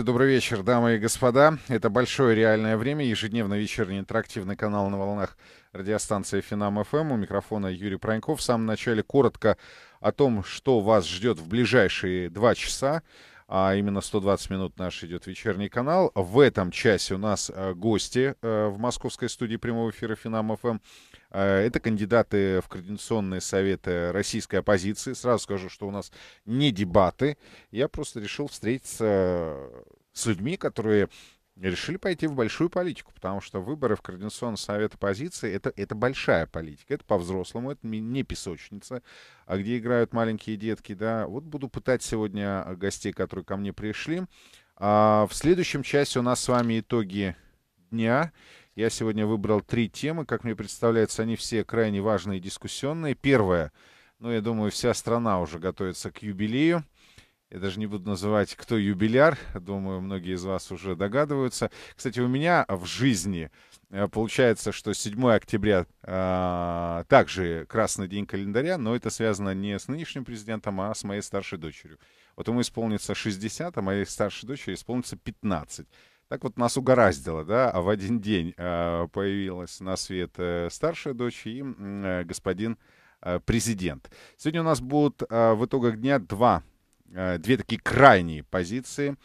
Добрый вечер, дамы и господа. Это «Большое реальное время», ежедневно вечерний интерактивный канал на волнах радиостанции «Финам ФМ». У микрофона Юрий Проньков. В самом начале коротко о том, что вас ждет в ближайшие два часа. А именно 120 минут наш идет вечерний канал. В этом часе у нас э, гости э, в московской студии прямого эфира «Финам ФМ». А, это кандидаты в Координационные советы российской оппозиции. Сразу скажу, что у нас не дебаты. Я просто решил встретиться с людьми, которые решили пойти в большую политику, потому что выборы в Координационный совет оппозиции это, — это большая политика, это по-взрослому, это не песочница, а где играют маленькие детки, да. Вот буду пытать сегодня гостей, которые ко мне пришли. А в следующем части у нас с вами итоги дня — я сегодня выбрал три темы. Как мне представляется, они все крайне важные и дискуссионные. Первое. Ну, я думаю, вся страна уже готовится к юбилею. Я даже не буду называть, кто юбиляр. Думаю, многие из вас уже догадываются. Кстати, у меня в жизни э, получается, что 7 октября а, также красный день календаря, но это связано не с нынешним президентом, а с моей старшей дочерью. Вот ему исполнится 60, а моей старшей дочери исполнится 15. Так вот нас угораздило, да, а в один день а, появилась на свет э, старшая дочь и э, господин э, президент. Сегодня у нас будут а, в итогах дня два, две такие крайние позиции.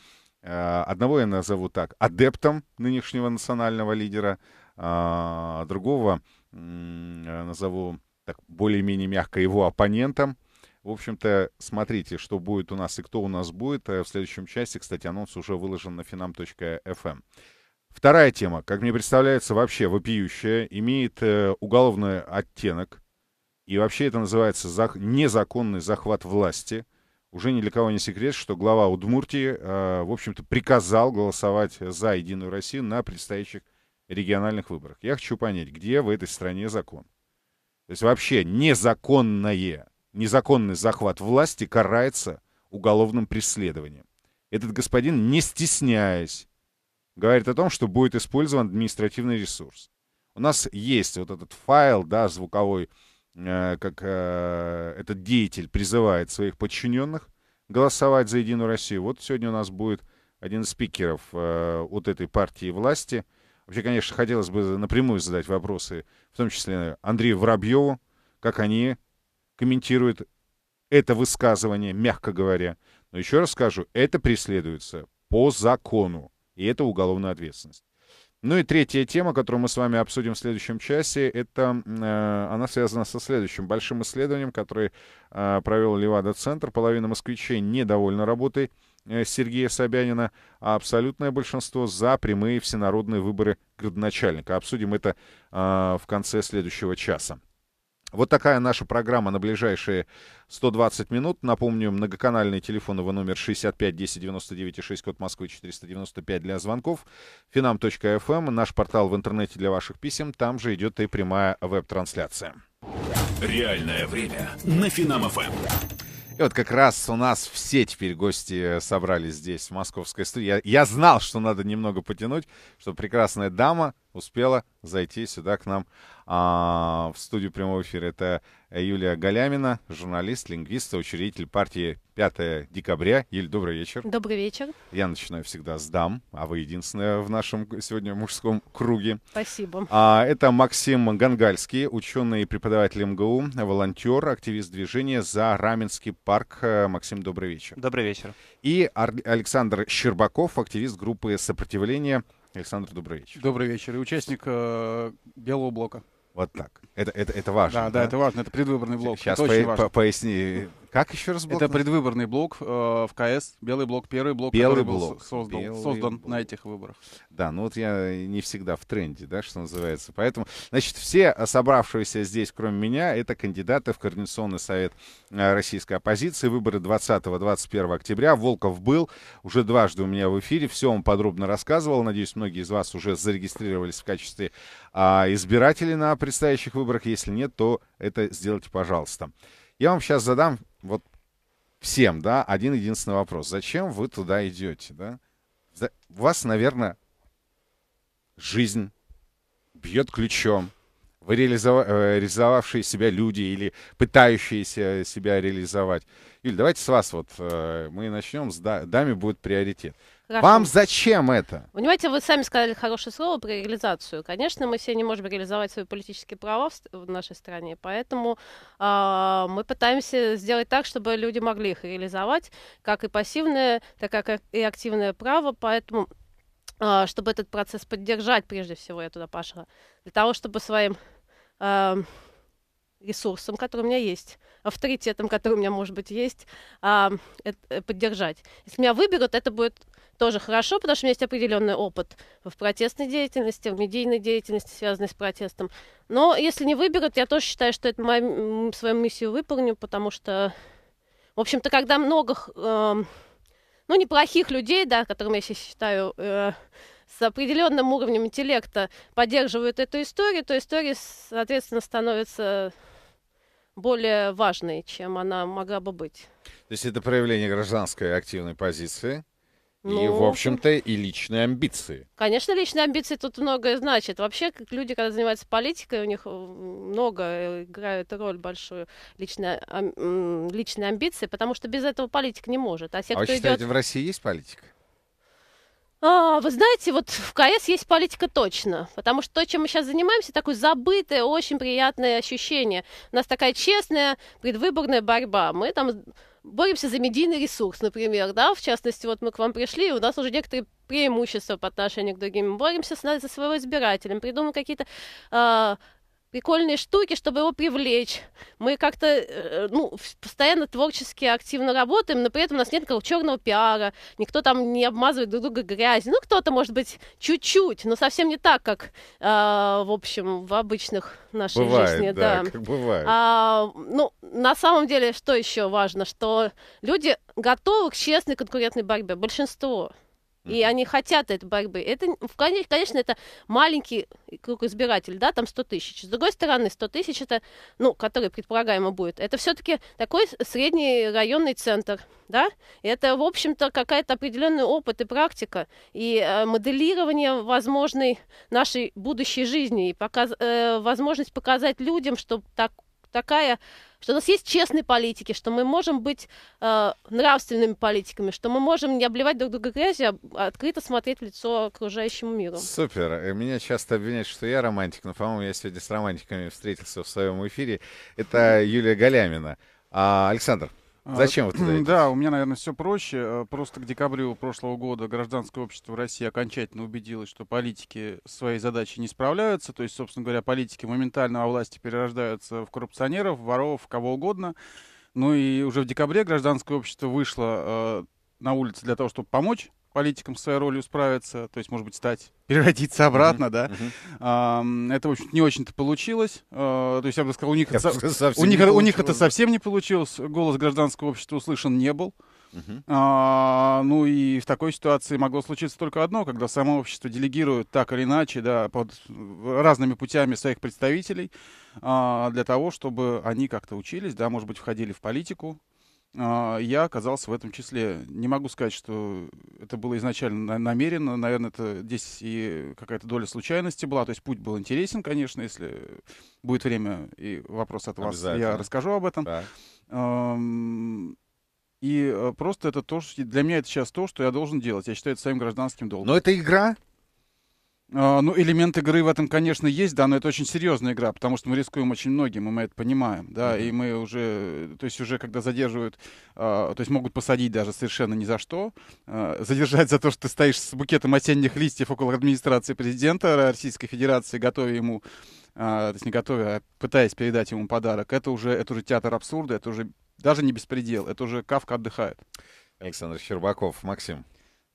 Одного я назову так адептом нынешнего национального лидера, а, другого назову так более-менее мягко его оппонентом – в общем-то, смотрите, что будет у нас и кто у нас будет. Э, в следующем части, кстати, анонс уже выложен на finam.fm. Эм. Вторая тема, как мне представляется, вообще вопиющая, имеет э, уголовный оттенок. И вообще это называется незаконный захват власти. Уже ни для кого не секрет, что глава Удмуртии, э, в общем-то, приказал голосовать за «Единую Россию» на предстоящих региональных выборах. Я хочу понять, где в этой стране закон? То есть вообще незаконное Незаконный захват власти карается уголовным преследованием. Этот господин, не стесняясь, говорит о том, что будет использован административный ресурс. У нас есть вот этот файл, да, звуковой, э, как э, этот деятель призывает своих подчиненных голосовать за Единую Россию. Вот сегодня у нас будет один из спикеров э, от этой партии власти. Вообще, конечно, хотелось бы напрямую задать вопросы, в том числе Андрею Воробьеву, как они комментирует это высказывание, мягко говоря. Но еще раз скажу, это преследуется по закону, и это уголовная ответственность. Ну и третья тема, которую мы с вами обсудим в следующем часе, это э, она связана со следующим большим исследованием, которое э, провел Левада-центр. Половина москвичей недовольна работой э, Сергея Собянина, а абсолютное большинство за прямые всенародные выборы градоначальника. Обсудим это э, в конце следующего часа. Вот такая наша программа на ближайшие 120 минут. Напомню, многоканальный телефоны телефоновый номер 65 10 99 6, код Москвы 495 для звонков. Финам.фм, эм, наш портал в интернете для ваших писем. Там же идет и прямая веб-трансляция. Реальное время на Финам.фм. И вот как раз у нас все теперь гости э, собрались здесь, в московской студии. Я, я знал, что надо немного потянуть, чтобы прекрасная дама успела зайти сюда к нам а, в студию прямого эфира. Это Юлия Галямина, журналист, лингвист, учредитель партии 5 декабря. Юль, добрый вечер. Добрый вечер. Я начинаю всегда с дам, а вы единственная в нашем сегодня мужском круге. Спасибо. А, это Максим Гангальский, ученый и преподаватель МГУ, волонтер, активист движения за Раменский парк. Э, Максим, добрый вечер. Добрый вечер. И Александр Щербаков, активист группы сопротивления. Александр, добрый вечер. Добрый вечер. И участник э, Белого блока. Вот так. Это, это, это важно. Да, да, да, это важно. Это предвыборный блок. Сейчас это по- важно. поясни как еще раз блок? Это предвыборный блок э, в КС, белый блок, первый блок, белый который блок. был создал, белый создан блок. на этих выборах. Да, ну вот я не всегда в тренде, да, что называется. Поэтому, значит, все собравшиеся здесь, кроме меня, это кандидаты в Координационный совет э, российской оппозиции. Выборы 20-21 октября. Волков был уже дважды у меня в эфире. Все он подробно рассказывал. Надеюсь, многие из вас уже зарегистрировались в качестве а, избирателей на предстоящих выборах. Если нет, то это сделайте, пожалуйста. Я вам сейчас задам вот всем, да, один единственный вопрос. Зачем вы туда идете, да? За... Вас, наверное, жизнь бьет ключом. Вы э, реализовавшие себя люди или пытающиеся себя реализовать. Юль, давайте с вас вот э, мы начнем. С даме будет приоритет. Хорошо. Вам зачем это? Понимаете, вы сами сказали хорошее слово про реализацию. Конечно, мы все не можем реализовать свои политические права в, нашей стране, поэтому э, мы пытаемся сделать так, чтобы люди могли их реализовать, как и пассивное, так как и активное право, поэтому э, чтобы этот процесс поддержать, прежде всего, я туда пошла, для того, чтобы своим э, ресурсом, который у меня есть, авторитетом, который у меня, может быть, есть, а, э, поддержать. Если меня выберут, это будет тоже хорошо, потому что у меня есть определенный опыт в протестной деятельности, в медийной деятельности, связанной с протестом. Но если не выберут, я тоже считаю, что это мою, свою миссию выполню, потому что, в общем-то, когда много, э, ну, неплохих людей, да, которым я сейчас считаю, э, с определенным уровнем интеллекта поддерживают эту историю, то история, соответственно, становится более важной, чем она могла бы быть. То есть это проявление гражданской активной позиции, ну, и, в общем-то, и личные амбиции. Конечно, личные амбиции тут многое значит. Вообще, как люди, когда занимаются политикой, у них э, много э, играют роль большую личные, ам, личные амбиции, потому что без этого политик не может. А, те, а кто вы считаете, идет... в России есть политика? А, вы знаете, вот в КС есть политика точно, потому что то, чем мы сейчас занимаемся, такое забытое, очень приятное ощущение. У нас такая честная предвыборная борьба. Мы там боремся за медийный ресурс, например, да, в частности, вот мы к вам пришли, и у нас уже некоторые преимущества по отношению к другим, боремся с, за своего избирателя, придумываем какие-то э, прикольные штуки, чтобы его привлечь. Мы как-то э, э, ну, постоянно творчески активно работаем, но при этом у нас нет никакого черного пиара, никто там не обмазывает друг друга грязью. Ну, кто-то, может быть, чуть-чуть, но совсем не так, как, э, в общем, в обычных нашей бывает, жизни. Да, да. Как бывает. А, ну, на самом деле, что еще важно, что люди готовы к честной конкурентной борьбе, большинство. И они хотят этой борьбы. Это, в конечно, это маленький круг избирателей, да, там 100 тысяч. С другой стороны, 100 тысяч, это, ну, который предполагаемо будет, это все-таки такой средний районный центр, да, это, в общем-то, какая-то определенный опыт и практика, и э, моделирование возможной нашей будущей жизни, и показ, э, возможность показать людям, что так, такая, что у нас есть честные политики, что мы можем быть э, нравственными политиками, что мы можем не обливать друг друга грязью, а открыто смотреть в лицо окружающему миру. Супер. Меня часто обвиняют, что я романтик, но, по-моему, я сегодня с романтиками встретился в своем эфире. Это Юлия Галямина. А, Александр, а, Зачем вы туда идете? Да, у меня, наверное, все проще. Э, просто к декабрю прошлого года гражданское общество в России окончательно убедилось, что политики своей задачей не справляются. То есть, собственно говоря, политики моментально во власти перерождаются в коррупционеров, воров, кого угодно. Ну и уже в декабре гражданское общество вышло э, на улицы для того, чтобы помочь политикам с своей ролью справиться, то есть, может быть, стать, переродиться обратно, mm-hmm. да. Mm-hmm. А, это, в общем, не очень-то получилось. А, то есть, я бы сказал, у них, это, у, них, у них это совсем не получилось. Голос гражданского общества услышан не был. Uh-huh. А, ну и в такой ситуации могло случиться только одно, когда само общество делегирует так или иначе, да, под разными путями своих представителей а, для того, чтобы они как-то учились, да, может быть, входили в политику, а, я оказался в этом числе. Не могу сказать, что это было изначально намеренно. Наверное, это здесь и какая-то доля случайности была. То есть путь был интересен, конечно, если будет время и вопрос от вас, я расскажу об этом. Да. И э, просто это то, что для меня это сейчас то, что я должен делать. Я считаю это своим гражданским долгом. Но это игра, а, ну, элемент игры в этом, конечно, есть, да, но это очень серьезная игра, потому что мы рискуем очень многим, и мы это понимаем, да, mm-hmm. и мы уже, то есть уже когда задерживают, э, то есть могут посадить даже совершенно ни за что, э, задержать за то, что ты стоишь с букетом осенних листьев около администрации президента Российской Федерации, готовя ему, э, то есть не готовя, а пытаясь передать ему подарок, это уже, это уже театр абсурда, это уже даже не беспредел, это уже Кавка отдыхает. Александр Щербаков, Максим.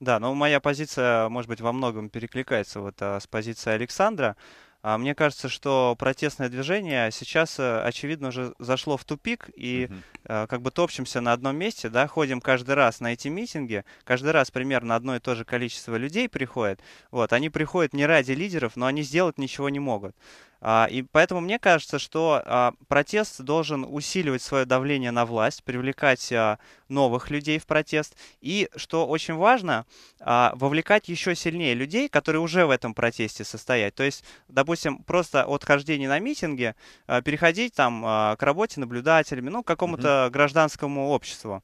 Да, но моя позиция, может быть, во многом перекликается вот а, с позицией Александра. А, Мне кажется, что протестное движение сейчас, э, очевидно, уже зашло в тупик, и Мгм. э, как бы топчемся на одном месте, да, ходим каждый раз на эти митинги, каждый раз примерно одно и то же количество людей приходит. Вот, они приходят не ради лидеров, но они сделать ничего не могут. А, и поэтому мне кажется, что а, протест должен усиливать свое давление на власть, привлекать а, новых людей в протест. И, что очень важно, вовлекать еще сильнее людей, которые уже в этом протесте состоят. То есть, допустим, просто отхождение на митинге, переходить там к работе наблюдателями, ну, к какому-то mm-hmm. гражданскому обществу.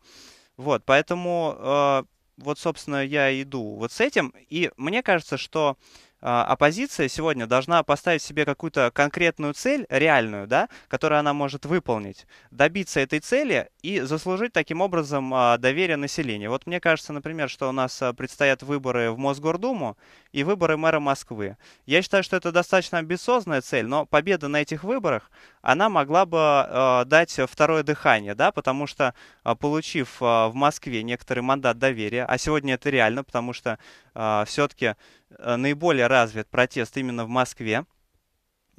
Вот, поэтому вот, собственно, я иду вот с этим. И мне кажется, что а, оппозиция сегодня должна поставить себе какую-то конкретную цель, реальную, да, которую она может выполнить, добиться этой цели и заслужить таким образом а, доверие населения. Вот мне кажется, например, что у нас а, предстоят выборы в Мосгордуму и выборы мэра Москвы. Я считаю, что это достаточно амбициозная цель, но победа на этих выборах, она могла бы дать второе дыхание, да, потому что получив в Москве некоторый мандат доверия, а сегодня это реально, потому что все-таки Э, наиболее развит протест именно в Москве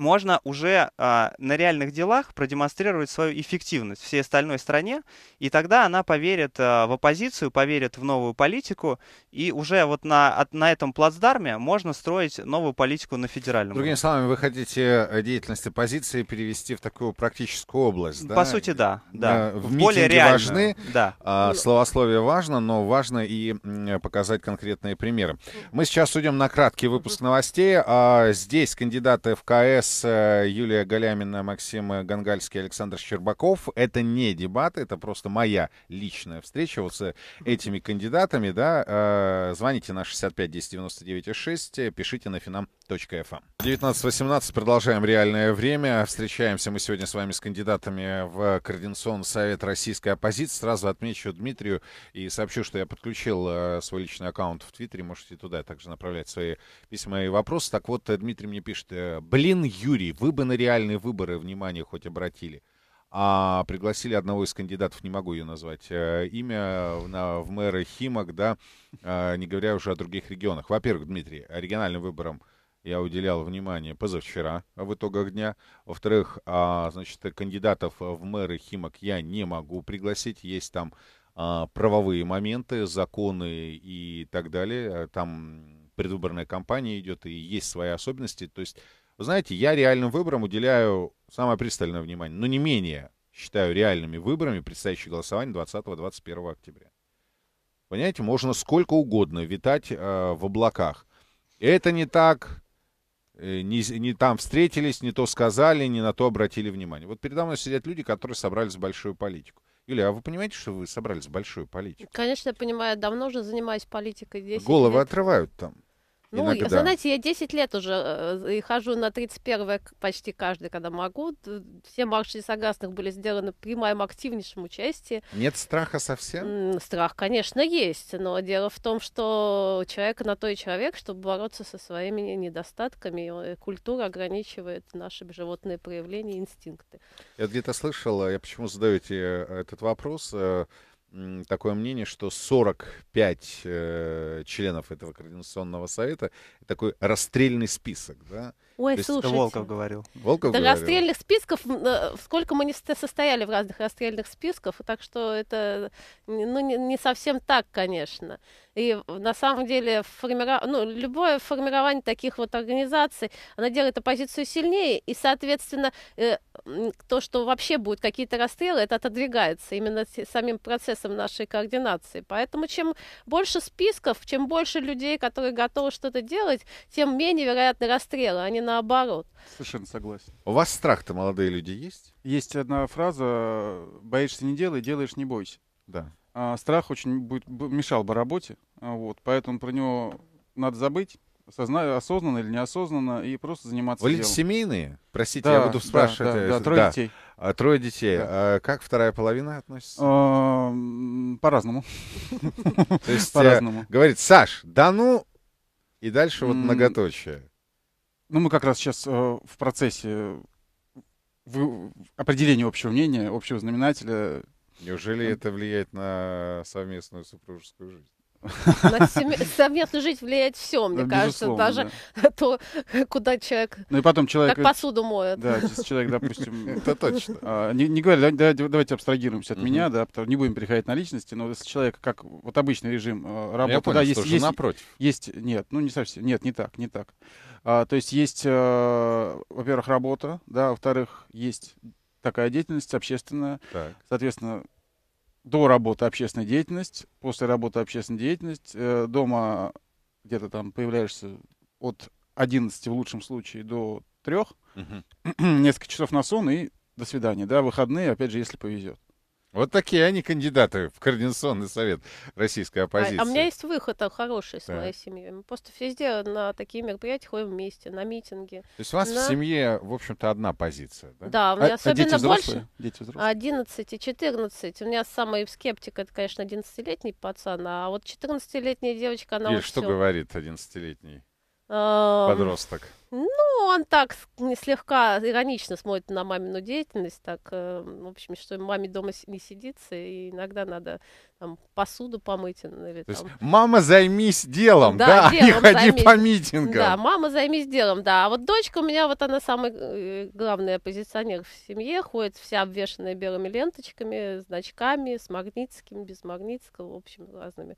можно уже а, на реальных делах продемонстрировать свою эффективность всей остальной стране, и тогда она поверит а, в оппозицию, поверит в новую политику, и уже вот на, от, на этом плацдарме можно строить новую политику на федеральном Другими уровне. словами, вы хотите э, деятельность оппозиции перевести в такую практическую область, да? По сути, э, да. да. В Более реально. важны, да. а, словословие важно, но важно и показать конкретные примеры. Мы сейчас уйдем на краткий выпуск новостей. А, здесь кандидаты в КС нас. Э, Юлия Галямина, Максим Гангальский, Александр Щербаков. Это не дебаты, это просто моя личная встреча вот с э, этими кандидатами. Да? Э, звоните на 65 10 99 6, пишите на finam.fm. 19.18, эм. продолжаем реальное время. Встречаемся мы сегодня с вами с кандидатами в Координационный совет российской оппозиции. Сразу отмечу Дмитрию и сообщу, что я подключил свой личный аккаунт в Твиттере. Можете туда также направлять свои письма и вопросы. Так вот, Дмитрий мне пишет, блин, Юрий, вы бы на реальные выборы внимание хоть обратили. А пригласили одного из кандидатов, не могу ее назвать, э, имя на, в мэры Химок, да, э, не говоря уже о других регионах. Во-первых, Дмитрий, оригинальным выборам я уделял внимание позавчера в итогах дня. Во-вторых, а, значит, кандидатов в мэры Химок я не могу пригласить. Есть там а, правовые моменты, законы и так далее. Там предвыборная кампания идет, и есть свои особенности. То есть вы знаете, я реальным выборам уделяю самое пристальное внимание, но не менее считаю реальными выборами предстоящее голосование 20-21 октября. Понимаете, можно сколько угодно витать э, в облаках. Это не так, э, не, не там встретились, не то сказали, не на то обратили внимание. Вот передо мной сидят люди, которые собрались в большую политику. Юля, а вы понимаете, что вы собрались в большую политику? Конечно, я понимаю, давно уже занимаюсь политикой. здесь. Головы отрывают там. Ну, Иногда. знаете, я 10 лет уже э, и хожу на 31-е почти каждый, когда могу. Все марши несогласных были сделаны при моем активнейшем участии. Нет страха совсем? Страх, конечно, есть, но дело в том, что человек на то и человек, чтобы бороться со своими недостатками. Культура ограничивает наши животные проявления, инстинкты. Я где-то слышал, э, я почему задаю тебе э, этот вопрос, такое мнение, что 45 э, членов этого Координационного совета такой расстрельный список, да? Ой, То есть, слушайте. Волков говорил. Волков да говорил. расстрельных списков, э, сколько мы не состояли в разных расстрельных списках, так что это ну, не, не совсем так, конечно. И на самом деле формира, ну, любое формирование таких вот организаций, она делает оппозицию сильнее, и, соответственно, э, то, что вообще будут какие-то расстрелы, это отодвигается именно самим процессом нашей координации. Поэтому чем больше списков, чем больше людей, которые готовы что-то делать, тем менее вероятны расстрелы, а не наоборот. Совершенно согласен. У вас страх-то, молодые люди, есть? Есть одна фраза «боишься не делай, делаешь не бойся». Да. А, страх очень будет, мешал бы работе, а, вот, поэтому про него надо забыть, созна... осознанно или неосознанно, и просто заниматься Вы делом. семейные? Простите, да, я буду спрашивать. Да, э, да, да, трое да. детей. А, трое детей. Да. А, как вторая половина относится? А, по-разному. То есть э, По-разному. говорит, Саш, да ну, и дальше вот многоточие. Ну, мы как раз сейчас э, в процессе определения общего мнения, общего знаменателя Неужели это влияет на совместную супружескую жизнь? На совместную жизнь влияет все, мне ну, Безусловно, кажется, даже да. то, куда человек, ну и потом человек как посуду моет. Да, человек, допустим, это точно. А, не, не говоря, давайте, давайте абстрагируемся от угу. меня, да, не будем переходить на личности, но если человек как вот обычный режим э, работы, Я понял, да, есть, есть, напротив. есть, нет, ну не совсем, нет, не так, не так. А, то есть есть, э, во-первых, работа, да, во-вторых, есть такая деятельность общественная. Так. Соответственно, до работы общественная деятельность, после работы общественная деятельность. Э, дома где-то там появляешься от 11 в лучшем случае до 3, угу. несколько часов на сон и до свидания. Да, выходные, опять же, если повезет. Вот такие они кандидаты в Координационный совет российской оппозиции. А, а у меня есть выход а, хороший с да. моей семьей. Мы просто везде на такие мероприятия ходим вместе, на митинги. То есть у вас на... в семье, в общем-то, одна позиция, да? Да, у меня а, а особенно а дети взрослые? больше. Дети взрослые? 11 и 14. У меня самый скептик, это, конечно, 11-летний пацан, а вот 14-летняя девочка, она... И вот что все... говорит 11-летний эм... подросток? Ну, он так слегка иронично смотрит на мамину деятельность, так, эм, в общем, что маме дома не сидится, и иногда надо там, посуду помыть. Или, То есть, мама, займись делом, да, да делом не ходи займись. по митингам. Да, мама, займись делом, да. А вот дочка у меня, вот она самый э, главный оппозиционер в семье, ходит вся обвешанная белыми ленточками, значками, с Магнитским, без Магнитского, в общем, разными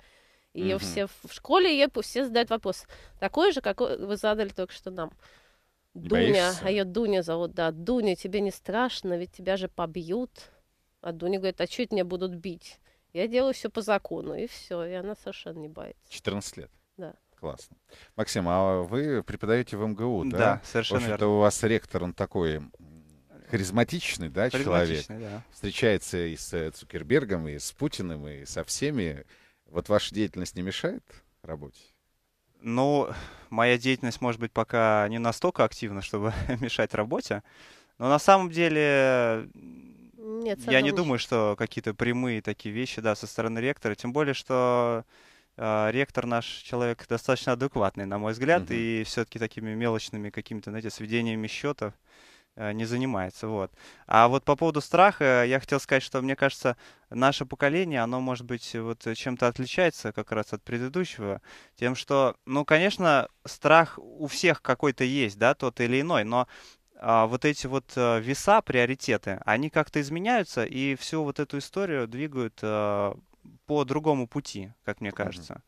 и угу. все в школе, ее все задают вопрос. Такой же, какой вы задали только что нам. Не Дуня, боишься? а ее Дуня зовут, да. Дуня, тебе не страшно, ведь тебя же побьют. А Дуня говорит, а чуть меня будут бить? Я делаю все по закону, и все. И она совершенно не боится. 14 лет. Да. Классно. Максим, а вы преподаете в МГУ, да? Да, совершенно В общем-то, у вас ректор, он такой харизматичный, да, харизматичный, человек. Да. Встречается и с Цукербергом, и с Путиным, и со всеми. Вот ваша деятельность не мешает работе? Ну, моя деятельность, может быть, пока не настолько активна, чтобы мешать работе. Но на самом деле Нет, я не думаю, что какие-то прямые такие вещи, да, со стороны ректора. Тем более, что э, ректор наш человек достаточно адекватный, на мой взгляд, угу. и все-таки такими мелочными какими-то, знаете, сведениями счетов Э, не занимается. Вот. А вот по поводу страха, я хотел сказать, что, мне кажется, наше поколение, оно, может быть, вот чем-то отличается как раз от предыдущего, тем, что, ну, конечно, страх у всех какой-то есть, да, тот или иной, но а, вот эти вот а, веса, приоритеты, они как-то изменяются и всю вот эту историю двигают а, по другому пути, как мне кажется.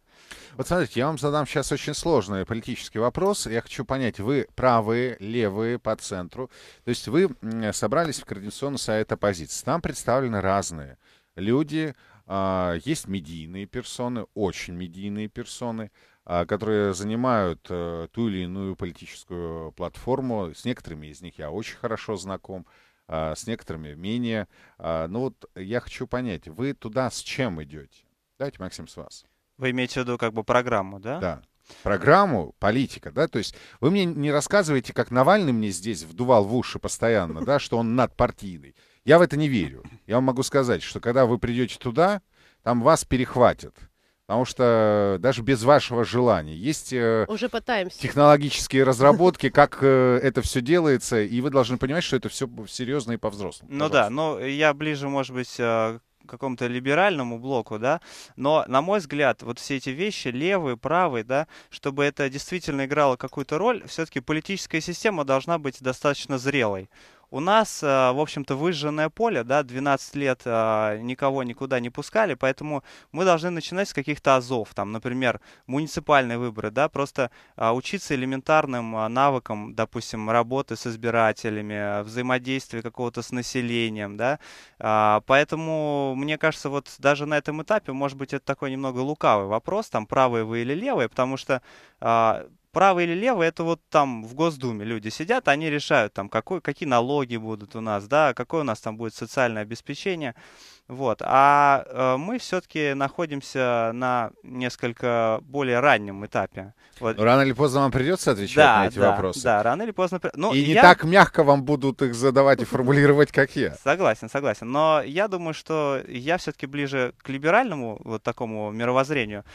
Вот смотрите, я вам задам сейчас очень сложный политический вопрос. Я хочу понять, вы правые, левые, по центру. То есть вы собрались в Координационный совет оппозиции. Там представлены разные люди. А, есть медийные персоны, очень медийные персоны, а, которые занимают э, ту или иную политическую платформу. С некоторыми из них я очень хорошо знаком а, с некоторыми менее. Ну вот я хочу понять, вы туда с чем идете? Давайте, Максим, с вас. Вы имеете в виду как бы программу, да? Да программу политика, да, то есть вы мне не рассказываете, как Навальный мне здесь вдувал в уши постоянно, да, что он надпартийный. Я в это не верю. Я вам могу сказать, что когда вы придете туда, там вас перехватят. Потому что даже без вашего желания есть э, Уже пытаемся. технологические разработки, как э, это все делается, и вы должны понимать, что это все серьезно и по-взрослому. Ну да, но я ближе, может быть, э, какому-то либеральному блоку, да, но, на мой взгляд, вот все эти вещи, левый, правый, да, чтобы это действительно играло какую-то роль, все-таки политическая система должна быть достаточно зрелой. У нас, э, в общем-то, выжженное поле, да, 12 лет э, никого никуда не пускали, поэтому мы должны начинать с каких-то азов, там, например, муниципальные выборы, да, просто э, учиться элементарным навыкам, допустим, работы с избирателями, взаимодействия какого-то с населением, да, а, поэтому, мне кажется, вот даже на этом этапе, может быть, это такой немного лукавый вопрос, там, правые вы или левые, потому что а, Право или лево? это вот там в Госдуме люди сидят, они решают там, какой, какие налоги будут у нас, да, какое у нас там будет социальное обеспечение, вот. А э, мы все-таки находимся на несколько более раннем этапе. Вот. Рано или поздно вам придется отвечать да, на эти да, вопросы. Да, рано или поздно. Ну, и я... не так мягко вам будут их задавать и формулировать, как я. Согласен, согласен. Но я думаю, что я все-таки ближе к либеральному вот такому мировоззрению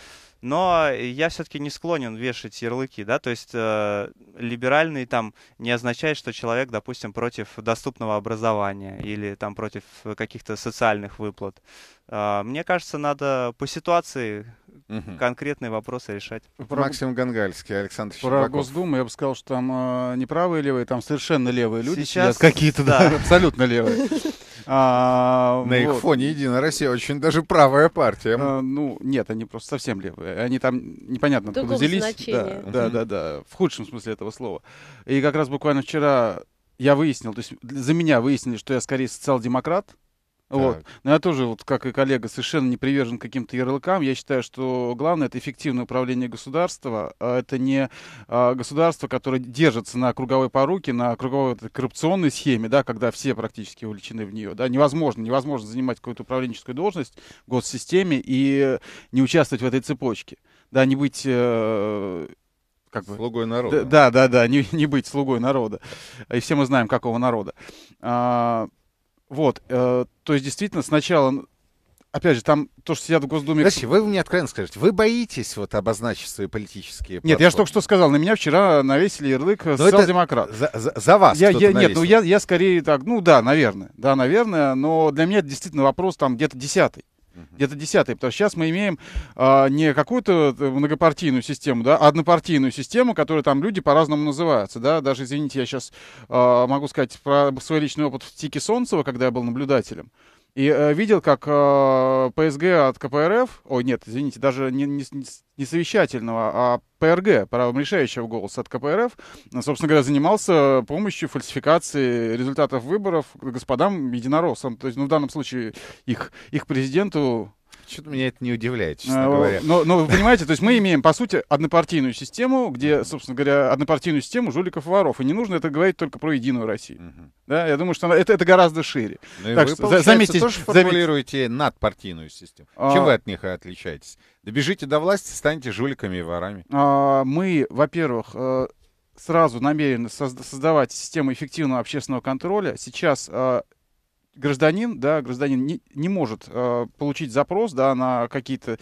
но я все-таки не склонен вешать ярлыки, да, то есть э, либеральный там не означает, что человек, допустим, против доступного образования или там против каких-то социальных выплат. Э, мне кажется, надо по ситуации угу. конкретные вопросы решать. Про... Максим Гангальский, Александр Щербаков. Про Госдуму я бы сказал, что там э, не правые а левые, там совершенно левые люди Сейчас... сидят какие-то, да, абсолютно левые. А, На вот. их фоне Единая Россия очень даже правая партия. А, ну, нет, они просто совсем левые. Они там непонятно Другого откуда взялись. Значения. Да, да, да, да. В худшем смысле этого слова. И как раз буквально вчера я выяснил, то есть за меня выяснили, что я скорее социал-демократ, вот. Но я тоже, вот, как и коллега, совершенно не привержен каким-то ярлыкам. Я считаю, что главное — это эффективное управление государства. А это не а, государство, которое держится на круговой поруке, на круговой коррупционной схеме, да, когда все практически увлечены в нее. Да. Невозможно, невозможно занимать какую-то управленческую должность в госсистеме и не участвовать в этой цепочке. Да, не быть э как бы... Слугой народа. Да, да, да, не, не быть слугой народа. И все мы знаем, какого народа. А, вот, э, то есть действительно сначала опять же, там то, что сидят в Госдуме... Подожди, вы мне откровенно скажете, вы боитесь вот обозначить свои политические платформы? Нет, я же только что сказал, на меня вчера навесили ярлык э, ну, социал-демократ. За, за, за вас я, я, Нет, ну я, я скорее так, ну да, наверное, да, наверное, но для меня это действительно вопрос там где-то десятый где-то десятые, потому что сейчас мы имеем а, не какую-то э, многопартийную систему, да, а однопартийную систему, которую там люди по-разному называются, да, даже, извините, я сейчас а, могу сказать про свой личный опыт в Тике Солнцева, когда я был наблюдателем, и э, видел, как э, ПСГ от КПРФ, ой, нет, извините, даже не, не, не совещательного, а ПРГ, правом решающего голоса от КПРФ, собственно говоря, занимался помощью фальсификации результатов выборов господам единороссам, то есть, ну, в данном случае их, их президенту что-то меня это не удивляет, а, честно а, говоря. Но, но вы понимаете, то есть мы имеем, по сути, однопартийную систему, где, собственно говоря, однопартийную систему жуликов и воров. И не нужно это говорить только про единую Россию. Угу. Да, я думаю, что это, это гораздо шире. Ну так вы, что, заметьте, тоже формулируете заметь... надпартийную систему. А... Чем вы от них отличаетесь? Добежите до власти, станете жуликами и ворами. А, мы, во-первых, э, сразу намерены создавать систему эффективного общественного контроля. Сейчас э, гражданин, да, гражданин не, не может э, получить запрос, да, на какие-то э,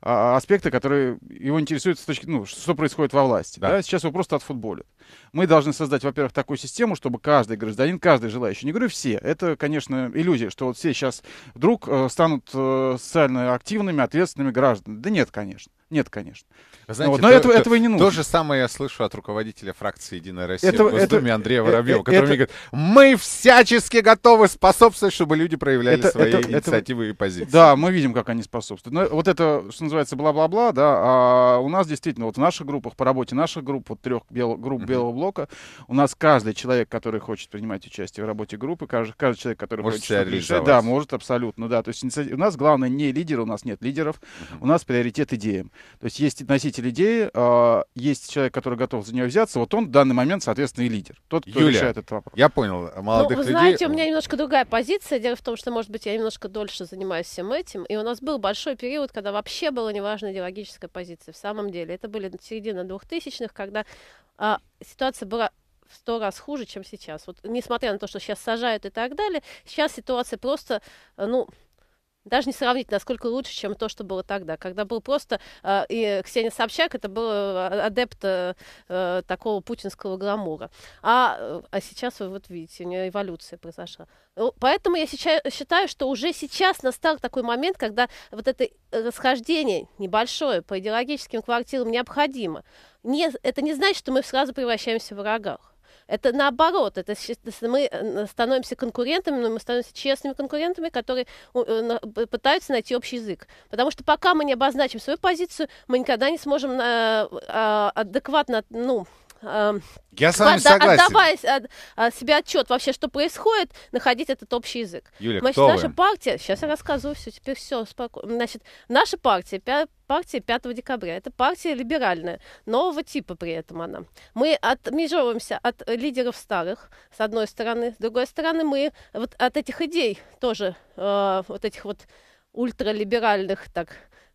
аспекты, которые его интересуют с точки, ну, что происходит во власти, да. да. Сейчас его просто отфутболят. Мы должны создать, во-первых, такую систему, чтобы каждый гражданин, каждый желающий, не говорю все, это, конечно, иллюзия, что вот все сейчас вдруг э, станут э, социально активными, ответственными гражданами. Да нет, конечно. Нет, конечно. Знаете, вот, но то, этого, то, этого и не нужно. То же самое я слышу от руководителя фракции «Единая Россия» это, в Госдуме это, Андрея э, Воробьева, э, это, который это, мне говорит, мы всячески готовы способствовать, чтобы люди проявляли это, свои это, инициативы это, и позиции. Да, мы видим, как они способствуют. Но вот это, что называется, бла-бла-бла, да, а у нас действительно, вот в наших группах, по работе наших групп, вот трех бел, групп uh-huh. Белого Блока, у нас каждый человек, который хочет принимать участие в работе группы, каждый, каждый человек, который может хочет решать, да, может абсолютно, да. То есть у нас главное не лидеры, у нас нет лидеров, uh-huh. у нас приоритет идеям. То есть есть носитель идеи, а, есть человек, который готов за нее взяться. Вот он в данный момент, соответственно, и лидер. Тот, кто Юля, решает этот вопрос. Я понял. Молодых ну, вы людей... знаете, у меня немножко другая позиция. Дело в том, что, может быть, я немножко дольше занимаюсь всем этим. И у нас был большой период, когда вообще была неважна идеологическая позиция. В самом деле, это были середина двухтысячных, когда э, ситуация была в сто раз хуже, чем сейчас. Вот, несмотря на то, что сейчас сажают и так далее, сейчас ситуация просто, э, ну, даже не сравнить, насколько лучше, чем то, что было тогда, когда был просто э, и Ксения Собчак, это был а, адепт э, такого путинского гламура. А, а сейчас вы вот видите, у нее эволюция произошла. Ну, поэтому я сейчас считаю, что уже сейчас настал такой момент, когда вот это расхождение небольшое по идеологическим квартирам необходимо. Не, это не значит, что мы сразу превращаемся в врагах. Это наоборот, это мы э, становимся конкурентами, но мы становимся честными конкурентами, которые э, пытаются найти общий язык. Потому что пока мы не обозначим свою позицию, мы никогда не сможем э, а, адекватно, ну, Эм, я с вами а согласен. отдавая э, а, себе отчет вообще, что происходит, находить этот общий язык. Юля, Значит, кто наша вы? партия, сейчас я рассказываю все, теперь все спокойно. Значит, наша партия, партия 5 декабря. Это партия либеральная, нового типа при этом она. Мы отмежевываемся от лидеров старых, с одной стороны. С другой стороны, мы вот от этих идей тоже, э, вот этих вот ультралиберальных, так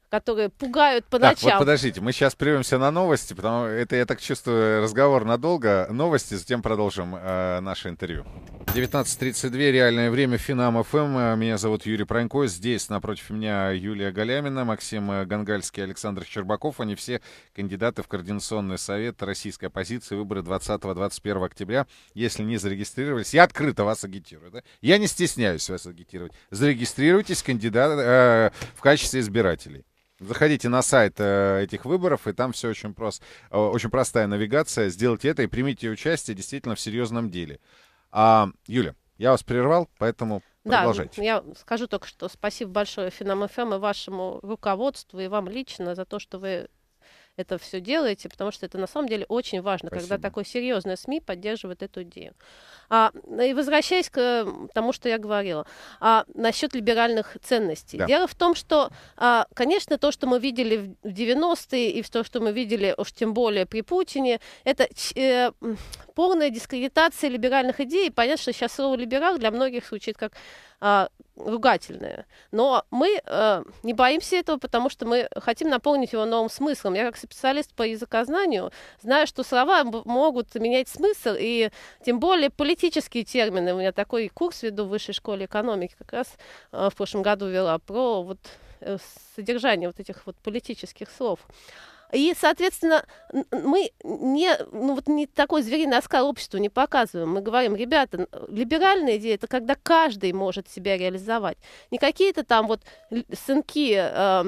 которые пугают по так, Вот подождите, мы сейчас прервемся на новости, потому это, я так чувствую, разговор надолго. Новости, затем продолжим э, наше интервью. 19.32, реальное время, Финам ФМ. Эм. Меня зовут Юрий Пронько. Здесь напротив меня Юлия Галямина, Максим Гангальский, Александр Щербаков. Они все кандидаты в Координационный совет российской оппозиции выборы 20-21 октября. Если не зарегистрировались, я открыто вас агитирую. Да? Я не стесняюсь вас агитировать. Зарегистрируйтесь кандидат, э, в качестве избирателей. Заходите на сайт э, этих выборов, и там все очень, просто, э, очень простая навигация. Сделайте это и примите участие действительно в серьезном деле. А, Юля, я вас прервал, поэтому да, продолжайте. я скажу только, что спасибо большое Финам ФМ и вашему руководству, и вам лично за то, что вы это все делаете, потому что это на самом деле очень важно, Спасибо. когда такое серьезное СМИ поддерживает эту идею. А, и возвращаясь к тому, что я говорила, а, насчет либеральных ценностей. Да. Дело в том, что, а, конечно, то, что мы видели в 90-е и то, что мы видели уж тем более при Путине, это э, полная дискредитация либеральных идей. Понятно, что сейчас слово «либерал» для многих звучит как а, ругательное. Но мы э, не боимся этого, потому что мы хотим наполнить его новым смыслом. Я как специалист по языкознанию знаю, что слова могут менять смысл, и тем более политические термины. У меня такой курс веду в высшей школе экономики, как раз э, в прошлом году вела про вот, э, содержание вот этих вот политических слов. И, соответственно, мы не, ну, вот не такой звериный оскар обществу не показываем. Мы говорим, ребята, либеральная идея – это когда каждый может себя реализовать. Не какие-то там вот сынки э,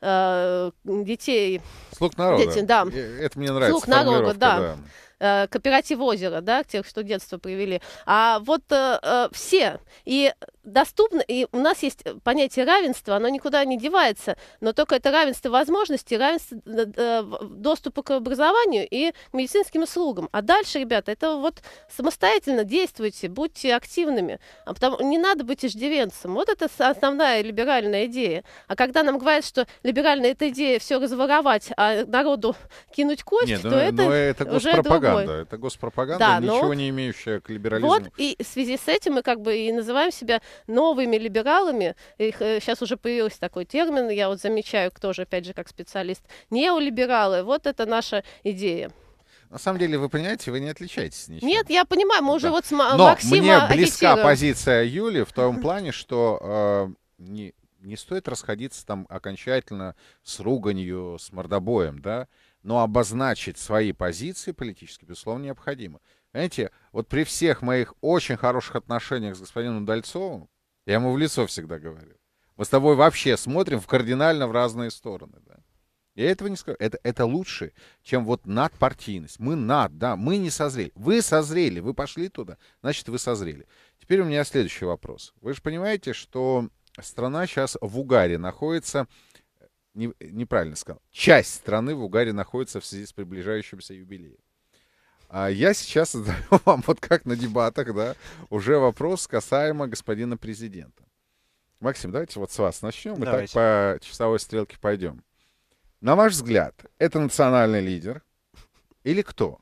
э, детей... Слуг народа. Дети, да. Э, это мне нравится. Слуг народа, да. да. Э, кооператив озера, да, тех, что детство привели, а вот э, э, все. И доступно, и у нас есть понятие равенства, оно никуда не девается, но только это равенство возможностей, равенство э, э доступа к образованию и к медицинским услугам. А дальше, ребята, это вот самостоятельно действуйте, будьте активными, а потом не надо быть иждивенцем. Вот это основная либеральная идея. А когда нам говорят, что либеральная эта идея все разворовать, а народу кинуть кость, Нет, ну, то ну, это, это уже пропаганда госпропаганда. Это госпропаганда, да, ничего но... не имеющая к либерализму. Вот, и в связи с этим мы как бы и называем себя новыми либералами. Их, сейчас э, уже появился такой термин, я вот замечаю кто же опять же, как специалист. Неолибералы, вот это наша идея. На самом деле, вы понимаете, вы не отличаетесь ничем. Нет, я понимаю, мы уже да. вот с Максима Но Максима мне близка агитируем. позиция Юли в том плане, что э, не, не стоит расходиться там окончательно с руганью, с мордобоем, да но обозначить свои позиции политически, безусловно, необходимо. Понимаете, вот при всех моих очень хороших отношениях с господином Дальцовым, я ему в лицо всегда говорю, мы с тобой вообще смотрим в кардинально в разные стороны. Да? Я этого не скажу. Это, это лучше, чем вот надпартийность. Мы над, да, мы не созрели. Вы созрели, вы пошли туда, значит, вы созрели. Теперь у меня следующий вопрос. Вы же понимаете, что страна сейчас в угаре находится не, неправильно сказал, часть страны в угаре находится в связи с приближающимся юбилеем. А я сейчас задаю вам, вот как на дебатах, да, уже вопрос касаемо господина президента. Максим, давайте вот с вас начнем и давайте. так по часовой стрелке пойдем. На ваш взгляд, это национальный лидер или кто?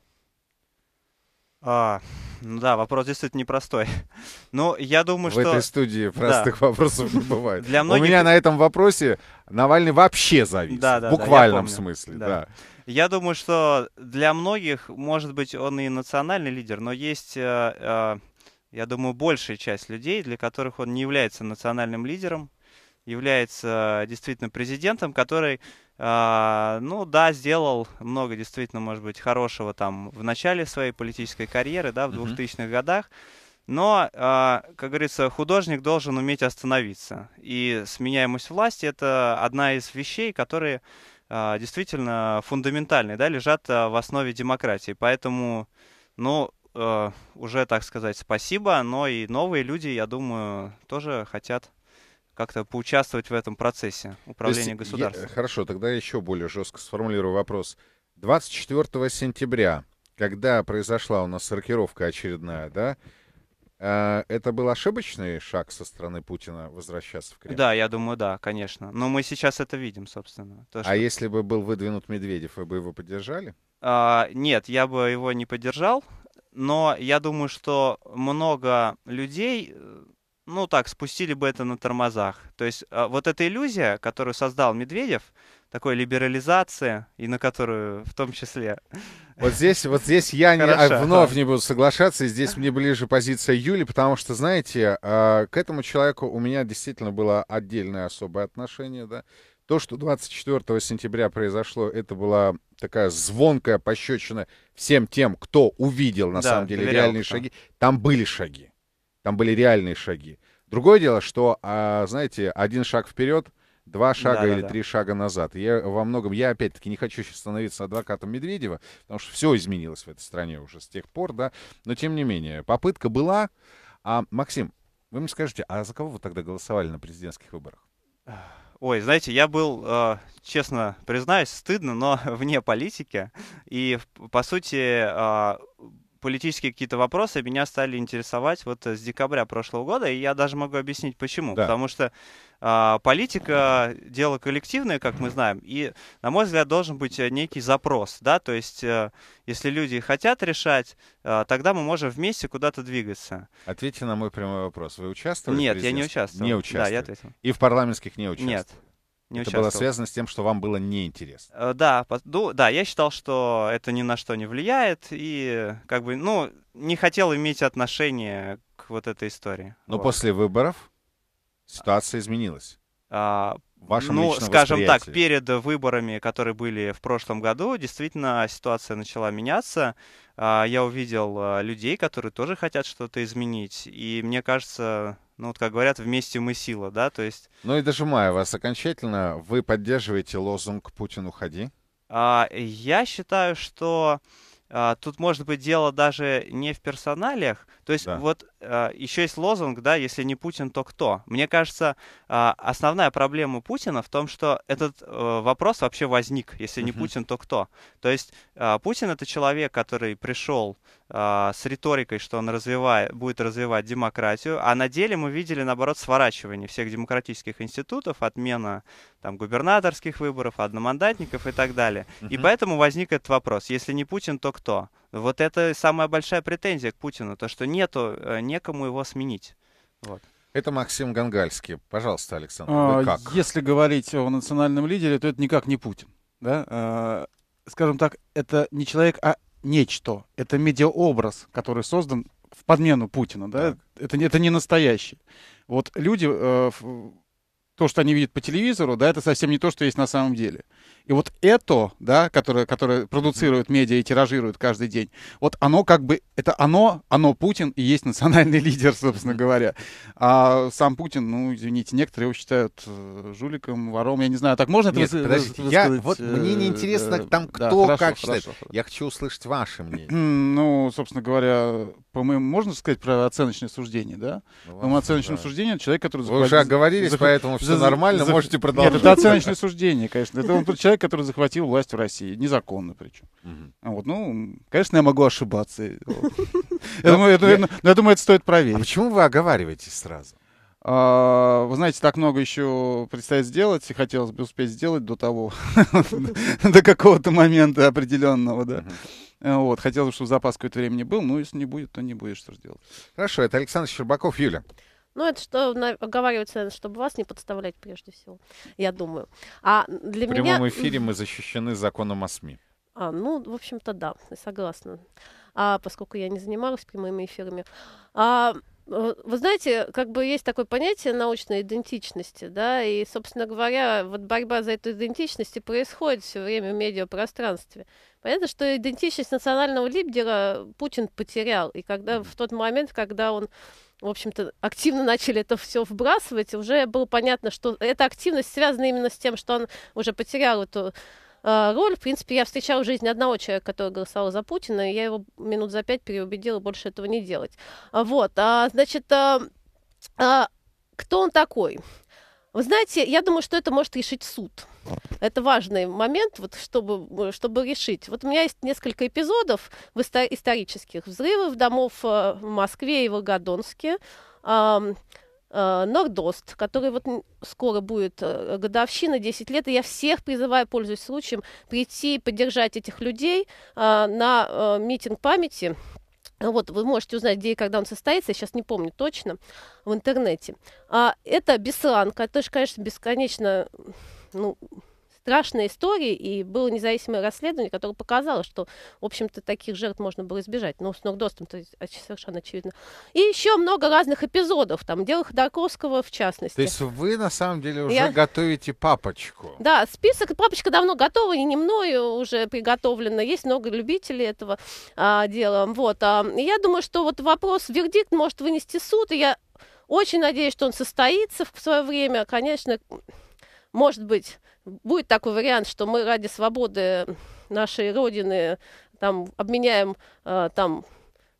А, ну да, вопрос действительно непростой. Но ну, я думаю, в что... В этой студии простых да. вопросов не бывает. Для многих... У меня на этом вопросе Навальный вообще завис. Да, да, в буквальном да, смысле, да. да. Я думаю, что для многих, может быть, он и национальный лидер, но есть, э, э, я думаю, большая часть людей, для которых он не является национальным лидером, является э, действительно президентом, который а, ну да, сделал много действительно, может быть, хорошего там в начале своей политической карьеры, да, в uh-huh. годах. Но, а, как говорится, художник должен уметь остановиться. И сменяемость власти — это одна из вещей, которые а, действительно фундаментальные, да, лежат в основе демократии. Поэтому, ну, уже, так сказать, спасибо, но и новые люди, я думаю, тоже хотят как-то поучаствовать в этом процессе управления есть, государством. Я, э, хорошо, тогда еще более жестко сформулирую вопрос. 24 сентября, когда произошла у нас сортировка очередная, да, а, это был ошибочный шаг со стороны Путина возвращаться в Кремль? Да, я думаю, да, конечно. Но мы сейчас это видим, собственно. То, а что... А если бы был выдвинут Медведев, вы бы его поддержали? А, нет, я бы его не поддержал. Но я думаю, что много людей э, ну так, спустили бы это на тормозах. То есть а, вот эта иллюзия, которую создал Медведев, такой либерализация и на которую в том числе... Вот здесь, вот здесь я не, Хорошо, вновь да. не буду соглашаться, и здесь мне ближе позиция Юли, потому что, знаете, а, к этому человеку у меня действительно было отдельное особое отношение, да. То, что 24 сентября произошло, это была такая звонкая пощечина всем тем, кто увидел на да, самом деле реальные кто. шаги. Там были шаги. Там были реальные шаги. Другое дело, что, а, знаете, один шаг вперед, два шага да, или да, три да. шага назад. Я во многом, я опять-таки не хочу сейчас становиться адвокатом Медведева, потому что все изменилось в этой стране уже с тех пор, да. Но тем не менее, попытка была. А, Максим, вы мне скажите, а за кого вы тогда голосовали на президентских выборах? Ой, знаете, я был, э, честно признаюсь, стыдно, но вне политики. И, по сути, э, политические какие-то вопросы меня стали интересовать вот э, с декабря прошлого года, и я даже могу объяснить почему. Да. Потому что э, политика — дело коллективное, как мы знаем, и, на мой взгляд, должен быть э, некий запрос, да, то есть э, если люди хотят решать, э, тогда мы можем вместе куда-то двигаться. Ответьте на мой прямой вопрос. Вы участвовали Нет, в я не участвовал. Не участвовал Да, я ответил. И в парламентских не участвовал Нет не это было связано с тем, что вам было неинтересно. Э, да, ну, да, я считал, что это ни на что не влияет, и как бы, ну, не хотел иметь отношение к вот этой истории. Но вот. после выборов ситуация изменилась. А, вашем Ну, скажем так, перед выборами, которые были в прошлом году, действительно ситуация начала меняться. А, я увидел а, людей, которые тоже хотят что-то изменить. И мне кажется, ну вот как говорят, вместе мы сила, да, то есть... Ну и дожимая вас окончательно, вы поддерживаете лозунг «Путин, уходи»? А, я считаю, что тут может быть дело даже не в персоналиях. То есть да. вот Э, еще есть лозунг, да, если не Путин, то кто? Мне кажется, э, основная проблема Путина в том, что этот э, вопрос вообще возник, если не Путин, то кто? То есть Путин это человек, который пришел с риторикой, что он развивает, будет развивать демократию, а на деле мы видели, наоборот, сворачивание всех демократических институтов, отмена там, губернаторских выборов, одномандатников и так далее. И поэтому возник этот вопрос, если не Путин, то кто? Вот это самая большая претензия к Путину, то, что нету, э, некому его сменить. Вот. Это Максим Гангальский. Пожалуйста, Александр, вы а, как? Если говорить о национальном лидере, то это никак не Путин. Да? А, скажем так, это не человек, а нечто. Это медиаобраз, который создан в подмену Путина. Да? Так. Это, это не настоящий. Вот люди, э, то, что они видят по телевизору, да, это совсем не то, что есть на самом деле. И вот это, да, которое, которое продуцирует медиа и тиражирует каждый день, вот оно как бы, это оно, оно Путин и есть национальный лидер, собственно говоря. А сам Путин, ну, извините, некоторые его считают э, жуликом, вором, я не знаю, так можно это Нет, подождите, я, вот мне неинтересно э, э, там кто да, хорошо, как считает. Хорошо, Я хочу услышать ваше мнение. Ну, собственно говоря, по-моему, можно сказать про оценочное суждение, да? Ну, оценочное да. суждение человек, который... Вы уже оговорились, за... поэтому за... все нормально, за... можете продолжать. Нет, это оценочное суждение, конечно. Это он тот человек, человек, который захватил власть в России, незаконно причем. Угу. А вот, ну, конечно, я могу ошибаться. Ну, но я думаю, это стоит проверить. А почему вы оговариваетесь сразу? А, вы знаете, так много еще предстоит сделать, и хотелось бы успеть сделать до того, до какого-то момента определенного, да. А, вот, хотелось бы, чтобы запас какое-то времени был, но если не будет, то не будет, что же делать. Хорошо, это Александр Щербаков, Юля. Ну, это что оговаривается, чтобы вас не подставлять прежде всего, я думаю. А для В меня... прямом эфире мы защищены законом о СМИ. А, ну, в общем-то, да, согласна. А, поскольку я не занималась прямыми эфирами. А, э, вы знаете, как бы есть такое понятие научной идентичности, да, и, собственно говоря, вот борьба за эту идентичность и происходит все время в медиапространстве. Понятно, что идентичность национального лидера Путин потерял, и когда в тот момент, когда он в общем-то, активно начали это все вбрасывать, уже было понятно, что эта активность связана именно с тем, что он уже потерял эту а, роль. В принципе, я встречала в жизни одного человека, который голосовал за Путина, и я его минут за пять переубедила больше этого не делать. А, вот, а, значит, а, а, кто он такой? Вы знаете, я думаю, что это может решить суд. Это важный момент, вот, чтобы, э, чтобы решить. Вот у меня есть несколько эпизодов в истор- исторических взрывов домов э, в Москве и в Волгодонске. Э, Нордост, который вот скоро будет годовщина, 10 лет, и я всех призываю, пользуясь случаем, прийти и поддержать этих людей на митинг памяти. Вот, вы можете узнать, где и когда он состоится, я сейчас не помню точно, в интернете. А, это Беслан, который, конечно, бесконечно ну, страшная история, и было независимое расследование, которое показало, что, в общем-то, таких жертв можно было избежать. Но с Нордостом то есть, совершенно очевидно. И еще много разных эпизодов, там, дело Ходорковского в частности. То есть вы, на самом деле, уже Я... готовите папочку. Да, список, папочка давно готова, и не мною уже приготовлена. Есть много любителей этого а, дела. Вот. А, я думаю, что вот вопрос, вердикт может вынести суд, и я очень надеюсь, что он состоится в свое время. Конечно, может быть, будет такой вариант, что мы ради свободы нашей Родины там, обменяем э, там,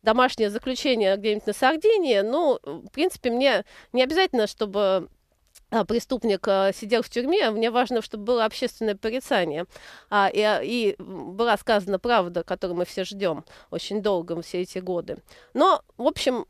домашнее заключение где-нибудь на Сардинии. Ну, в принципе, мне не обязательно, чтобы э, преступник э, сидел в тюрьме, мне важно, чтобы было общественное порицание. А, и, э, и была сказана правда, которую мы все ждем очень долго, все эти годы. Но, в общем,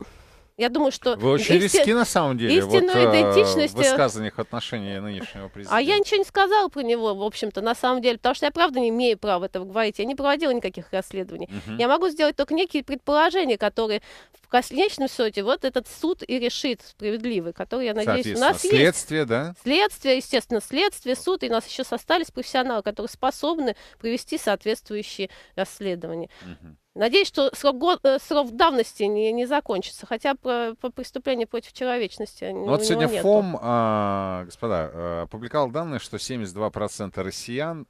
я думаю, что... Вы очень исти... риски на самом деле. Истинную вот, э, идентичность... В э, высказываниях отношения нынешнего президента. А я ничего не сказала про него, в общем-то, на самом деле, потому что я, правда, не имею права этого говорить. Я не проводила никаких расследований. Угу. Я могу сделать только некие предположения, которые в конечном счете вот этот суд и решит справедливый, который, я надеюсь, у нас следствие, есть. Следствие, да? Следствие, естественно, следствие, суд, и у нас еще остались профессионалы, которые способны провести соответствующие расследования. Угу. Надеюсь, что срок, год, э, срок давности не, не закончится, хотя э, по, по преступлению против человечности ну, Вот сегодня нету. ФОМ, а, господа, э, опубликовал данные, что 72% россиян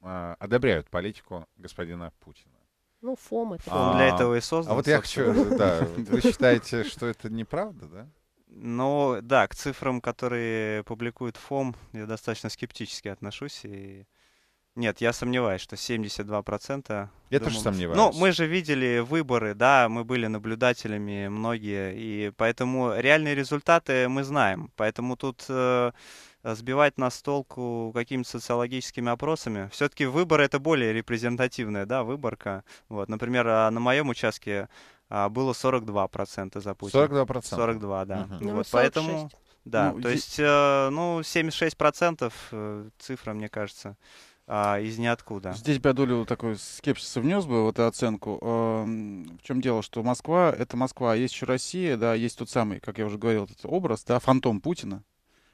а, одобряют политику господина Путина. Ну, ФОМ это... Он а, для этого и создан. А вот собственно. я хочу... Да, вы считаете, что это неправда, да? Ну, да, к цифрам, которые публикует ФОМ, я достаточно скептически отношусь и... Нет, я сомневаюсь, что 72%. Я думаю... тоже сомневаюсь. Ну, мы же видели выборы, да, мы были наблюдателями многие, и поэтому реальные результаты мы знаем. Поэтому тут э, сбивать нас с толку какими-то социологическими опросами. Все-таки выборы это более репрезентативная, да, выборка. Вот, например, а, на моем участке а, было 42% запущено. 42%? 42, да. Угу. Ну, вот, 46. поэтому... Да, ну, то есть, э, ну, 76% э, цифра, мне кажется, а, из ниоткуда. Здесь я Бядулев такой скепсис внес бы в эту оценку. А, в чем дело, что Москва — это Москва, а есть еще Россия, да, есть тот самый, как я уже говорил, этот образ, да, фантом Путина,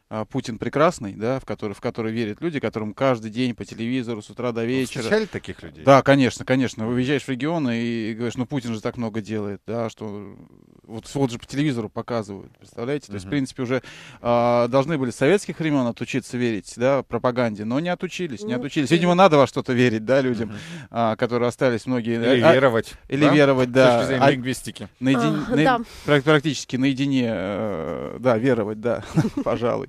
а, Путин прекрасный, да, в который, в который верят люди, которым каждый день по телевизору с утра до вечера. Вы встречали таких людей? Да, конечно, конечно. Выезжаешь в регионы и говоришь, ну Путин же так много делает, да, что вот, вот же по телевизору показывают, представляете? Uh -huh. То есть, в принципе, уже а, должны были с советских времен отучиться верить, да, пропаганде, но не отучились, не ну, отучились. Видимо, надо во что-то верить, да, людям, uh -huh. а, которые остались многие... Или а, веровать. Или да? веровать, да. С точки а, лингвистики. Наедине, uh, на, да. Практически наедине, э, да, веровать, да, пожалуй.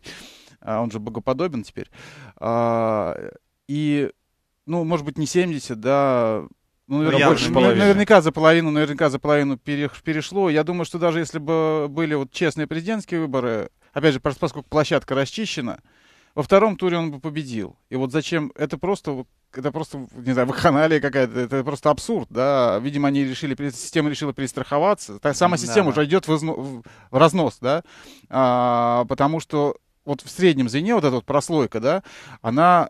А он же богоподобен теперь. А, и, ну, может быть, не 70, да, ну, наверное, ну, больше половины. Наверняка за половину, наверняка за половину перешло. Я думаю, что даже если бы были вот честные президентские выборы, опять же, поскольку площадка расчищена, во втором туре он бы победил. И вот зачем? Это просто, это просто, не знаю, вакханалия какая-то, это просто абсурд, да. Видимо, они решили, система решила перестраховаться. Та, сама система да. уже идет в, износ, в разнос, да. А, потому что вот в среднем звене вот эта вот прослойка, да, она,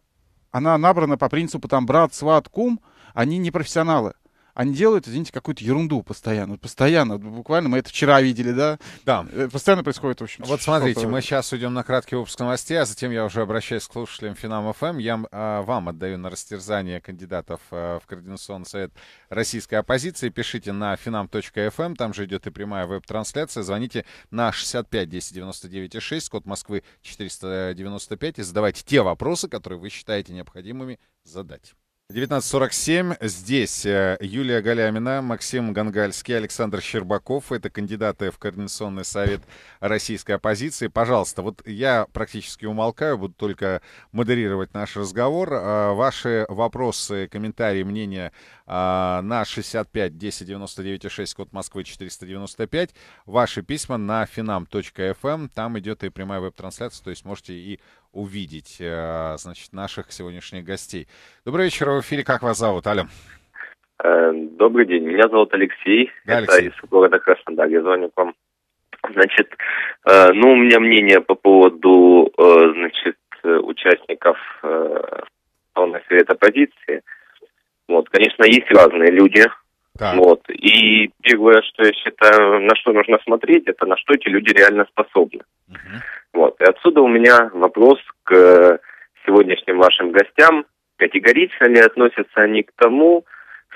она набрана по принципу там брат, сват, кум, они не профессионалы они делают, извините, какую-то ерунду постоянно. Постоянно. Буквально мы это вчера видели, да? Да. Э, постоянно происходит, в общем. Вот смотрите, мы сейчас уйдем на краткий выпуск новостей, а затем я уже обращаюсь к слушателям Финам ФМ. Я а, вам отдаю на растерзание кандидатов а, в Координационный совет российской оппозиции. Пишите на finam.fm, эм, там же идет и прямая веб-трансляция. Звоните на 65 10 99 6, код Москвы 495 и задавайте те вопросы, которые вы считаете необходимыми задать. 19.47. Здесь э, Юлия Галямина, Максим Гангальский, Александр Щербаков. Это кандидаты в Координационный совет российской оппозиции. Пожалуйста, вот я практически умолкаю, буду только модерировать наш разговор. А, ваши вопросы, комментарии, мнения а, на 65 10 99 6, код Москвы 495. Ваши письма на finam.fm. Эм. Там идет и прямая веб-трансляция, то есть можете и увидеть, э, значит, наших сегодняшних гостей. Добрый вечер, в эфире. Как вас зовут? Алло. Э, добрый день, меня зовут Алексей, да, это из города Краснодар, я звоню к вам. Значит, э, ну, у меня мнение по поводу, значит, участников полного совета оппозиции – вот, конечно, есть разные люди. Да. Вот. И первое, что я считаю, на что нужно смотреть, это на что эти люди реально способны. Угу. Вот. И отсюда у меня вопрос к сегодняшним вашим гостям. Категорично ли относятся они к тому,